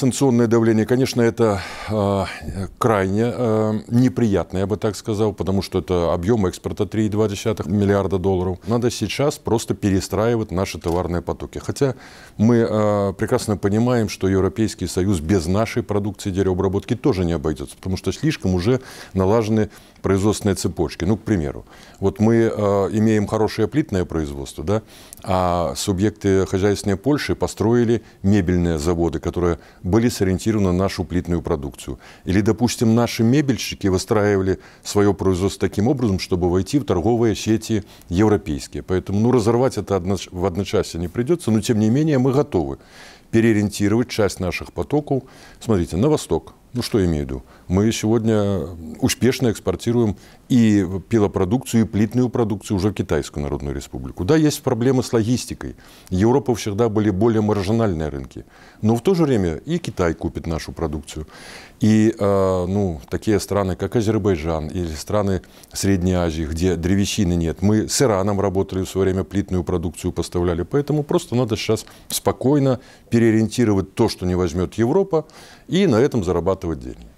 санкционное давление, конечно, это э, крайне э, а, неприятно, я бы так сказал, потому что это объем экспорта 3,2 миллиарда долларов. Надо сейчас просто перестраивать наши товарные потоки. Хотя мы э, прекрасно понимаем, что Европейский Союз без нашей продукции деревообработки тоже не обойдется, потому что слишком уже налажены производственной цепочки. Ну, к примеру, вот мы э, имеем хорошее плитное производство, да, а субъекты хозяйственной Польши построили мебельные заводы, которые были сориентированы на нашу плитную продукцию. Или, допустим, наши мебельщики выстраивали свое производство таким образом, чтобы войти в торговые сети европейские. Поэтому, ну, разорвать это в одночасье не придется, но, тем не менее, мы готовы переориентировать часть наших потоков, смотрите, на восток, ну, что я имею в виду? Мы сегодня успешно экспортируем и пилопродукцию, и плитную продукцию уже в Китайскую Народную Республику. Да, есть проблемы с логистикой. Европа всегда были более маржинальные рынки. Но в то же время и Китай купит нашу продукцию. И э, ну, такие страны, как Азербайджан или страны Средней Азии, где древесины нет. Мы с Ираном работали в свое время, плитную продукцию поставляли. Поэтому просто надо сейчас спокойно переориентировать то, что не возьмет Европа, и на этом зарабатывать atitude.